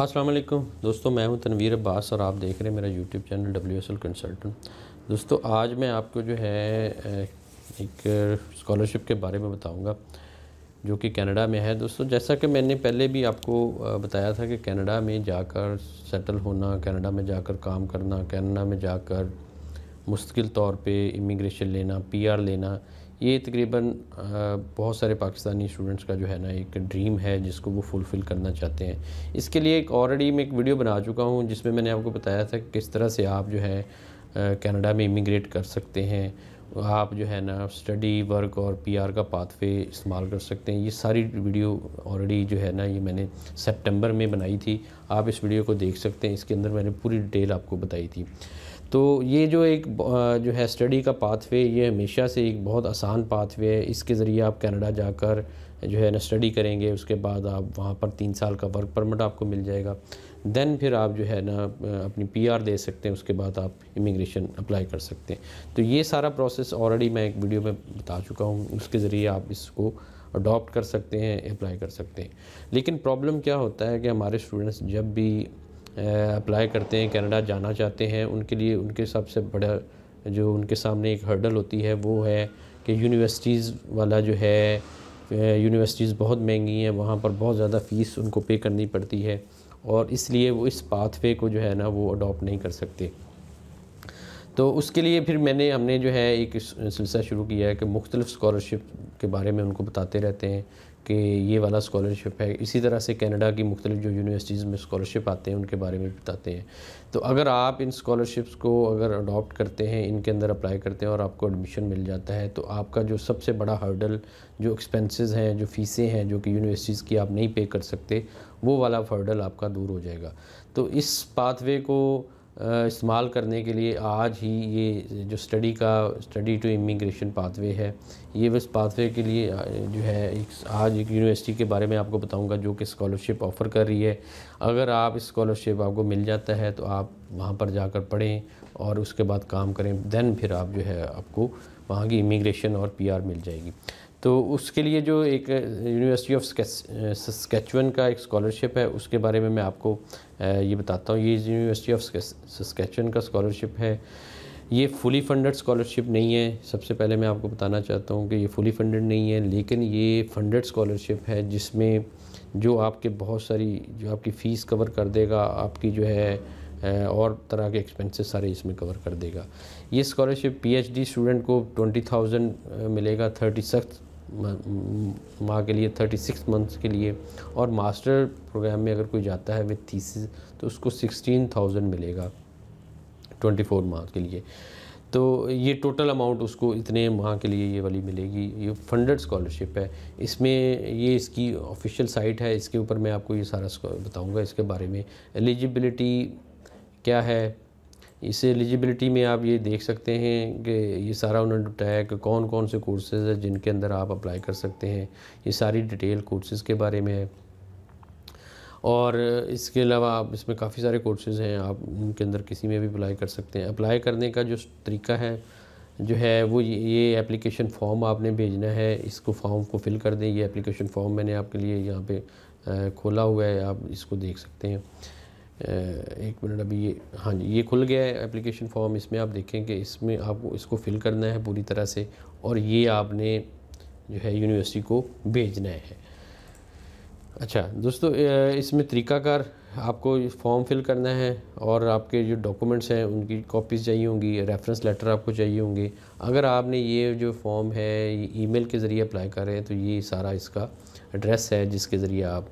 अस्सलाम वालेकुम दोस्तों मैं हूं तनवीर अब्बास और आप देख रहे हैं मेरा YouTube channel W S L consultant दोस्तों आज मैं आपको जो है एक स्कॉलरशिप के बारे में बताऊंगा जो कि कनाडा में है दोस्तों जैसा कि मैंने पहले भी आपको बताया था कि कनाडा में जाकर सेटल होना कनाडा में जाकर काम करना कनाडा में जाकर मुस्तकिल तौर पर इमिग्रेशन लेना आर लेना ये तकरीबन बहुत सारे पाकिस्तानी स्टूडेंट्स का जो है ना एक ड्रीम है जिसको वो फुलफ़िल करना चाहते हैं इसके लिए एक ऑलरेडी मैं एक वीडियो बना चुका हूँ जिसमें मैंने आपको बताया था किस तरह से आप जो है कनाडा में इमिग्रेट कर सकते हैं आप जो है ना स्टडी वर्क और पीआर का पाथवे इस्तेमाल कर सकते हैं ये सारी वीडियो ऑलरेडी जो है ना ये मैंने सितंबर में बनाई थी आप इस वीडियो को देख सकते हैं इसके अंदर मैंने पूरी डिटेल आपको बताई थी तो ये जो एक जो है स्टडी का पाथवे ये हमेशा से एक बहुत आसान पाथवे है इसके ज़रिए आप कनाडा जाकर जो है ना स्टडी करेंगे उसके बाद आप वहाँ पर तीन साल का वर्क परमिट आपको मिल जाएगा दैन फिर आप जो है ना अपनी पीआर दे सकते हैं उसके बाद आप इमिग्रेशन अप्लाई कर सकते हैं तो ये सारा प्रोसेस ऑलरेडी मैं एक वीडियो में बता चुका हूँ उसके ज़रिए आप इसको अडॉप्ट कर सकते हैं अप्लाई कर सकते हैं लेकिन प्रॉब्लम क्या होता है कि हमारे स्टूडेंट्स जब भी अप्लाई करते हैं कनाडा जाना चाहते हैं उनके लिए उनके सबसे बड़ा जो उनके सामने एक हर्डल होती है वो है कि यूनिवर्सिटीज़ वाला जो है यूनिवर्सिटीज़ बहुत महंगी हैं वहाँ पर बहुत ज़्यादा फ़ीस उनको पे करनी पड़ती है और इसलिए वो इस पाथवे को जो है ना वो अडोप्ट नहीं कर सकते तो उसके लिए फिर मैंने हमने जो है एक सिलसिला शुरू किया है कि मुख्तलिफ़ स्कॉलरशिप के बारे में उनको बताते रहते हैं कि ये वाला स्कॉलरशिप है इसी तरह से कनाडा की मुख्तलि जो यूनिवर्सिटीज़ में स्कॉलरशिप आते हैं उनके बारे में बताते हैं तो अगर आप इन स्कॉलरशिप्स को अगर अडॉप्ट करते हैं इनके अंदर अप्लाई करते हैं और आपको एडमिशन मिल जाता है तो आपका जो सबसे बड़ा हर्डल जो एक्सपेंसेस हैं जो फ़ीसें हैं जो कि यूनिवर्सिटीज़ की आप नहीं पे कर सकते वो वाला हर्डल आपका दूर हो जाएगा तो इस पाथवे को इस्तेमाल करने के लिए आज ही ये जो स्टडी का स्टडी टू इमिग्रेशन पाथवे है ये बस पाथवे के लिए जो है एक आज एक यूनिवर्सिटी के बारे में आपको बताऊंगा जो कि स्कॉलरशिप ऑफ़र कर रही है अगर आप स्कॉलरशिप आपको मिल जाता है तो आप वहाँ पर जाकर पढ़ें और उसके बाद काम करें दैन फिर आप जो है आपको वहाँ की इमिग्रेशन और पी मिल जाएगी तो उसके लिए जो एक यूनिवर्सिटी ऑफ सस्केचुअन का एक स्कॉलरशिप है उसके बारे में मैं आपको ये बताता हूँ ये यूनिवर्सिटी ऑफ सस्केचुअन का स्कॉलरशिप है ये फुली फंडेड स्कॉलरशिप नहीं है सबसे पहले मैं आपको बताना चाहता हूँ कि ये फुली फंडेड नहीं है लेकिन ये फंडेड स्कॉलरशिप है जिसमें जो आपके बहुत सारी जो आपकी फ़ीस कवर कर देगा आपकी जो है और तरह के एक्सपेंसेस सारे इसमें कवर कर देगा ये स्कॉलरशिप पीएचडी स्टूडेंट को ट्वेंटी थाउजेंड मिलेगा थर्टी सिक्स माह के लिए थर्टी सिक्स मंथ्स के लिए और मास्टर प्रोग्राम में अगर कोई जाता है विथ थीसिस तो उसको सिक्सटीन थाउजेंड मिलेगा ट्वेंटी फोर माह के लिए तो ये टोटल अमाउंट उसको इतने माह के लिए ये वाली मिलेगी ये फंडेड स्कॉलरशिप है इसमें ये इसकी ऑफिशियल साइट है इसके ऊपर मैं आपको ये सारा बताऊँगा इसके बारे में एलिजिबिलिटी क्या है इस एलिजिबिलिटी में आप ये देख सकते हैं कि ये सारा उन्होंने बताया कि कौन कौन से कोर्सेज़ हैं जिनके अंदर आप अप्लाई कर सकते हैं ये सारी डिटेल कोर्सेज़ के बारे में है और इसके अलावा आप इसमें काफ़ी सारे कोर्सेज़ हैं आप उनके अंदर किसी में भी अप्लाई कर सकते हैं अप्लाई करने का जो तरीका है जो है वो ये एप्लीकेशन फॉर्म आपने भेजना है इसको फॉर्म को फिल कर दें ये एप्लीकेशन फॉर्म मैंने आपके लिए यहाँ पर खोला हुआ है आप इसको देख सकते हैं एक मिनट अभी ये हाँ जी ये खुल गया है एप्लीकेशन फॉर्म इसमें आप देखें कि इसमें आपको इसको फिल करना है पूरी तरह से और ये आपने जो है यूनिवर्सिटी को भेजना है अच्छा दोस्तों इसमें तरीकाकार आपको फॉर्म फिल करना है और आपके जो डॉक्यूमेंट्स हैं उनकी कॉपीज़ चाहिए होंगी रेफरेंस लेटर आपको चाहिए होंगे अगर आपने ये जो फॉर्म है ये ईमेल के ज़रिए अप्लाई करें तो ये सारा इसका एड्रेस है जिसके ज़रिए आप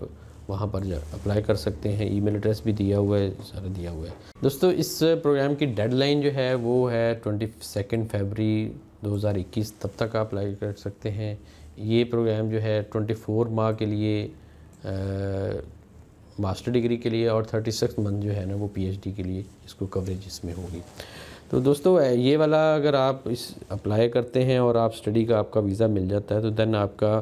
वहाँ पर अप्लाई कर सकते हैं ईमेल एड्रेस भी दिया हुआ है सारा दिया हुआ है दोस्तों इस प्रोग्राम की डेडलाइन जो है वो है ट्वेंटी सेकेंड फेबरी 2021 तब तक आप अप्लाई कर सकते हैं ये प्रोग्राम जो है 24 माह के लिए आ, मास्टर डिग्री के लिए और 36 मंथ जो है ना वो पीएचडी के लिए इसको कवरेज इसमें होगी तो दोस्तों ये वाला अगर आप इस अप्लाई करते हैं और आप स्टडी का आपका वीज़ा मिल जाता है तो देन आपका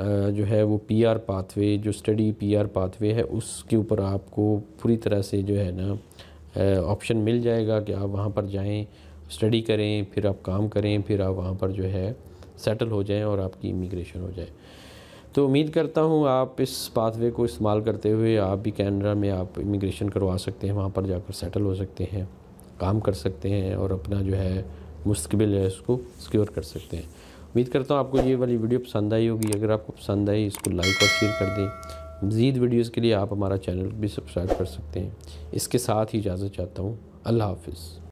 जो है वो पी आर पाथवे जो स्टडी पी आर पाथवे है उसके ऊपर आपको पूरी तरह से जो है ना ऑप्शन मिल जाएगा कि आप वहाँ पर जाएं स्टडी करें फिर आप काम करें फिर आप वहाँ पर जो है सेटल हो जाएं और आपकी इमिग्रेशन हो जाए तो उम्मीद करता हूँ आप इस पाथवे को इस्तेमाल करते हुए आप भी कैनडा में आप इमिग्रेशन करवा सकते हैं वहाँ पर जाकर सेटल हो सकते हैं काम कर सकते हैं और अपना जो है मुस्तबिल है उसको सिक्योर कर सकते हैं उम्मीद करता हूँ आपको ये वाली वीडियो पसंद आई होगी अगर आपको पसंद आई इसको लाइक और शेयर कर दें मज़ीद वीडियोज़ के लिए आप हमारा चैनल भी सब्सक्राइब कर सकते हैं इसके साथ ही इजाज़त चाहता हूँ अल्लाह हाफिज़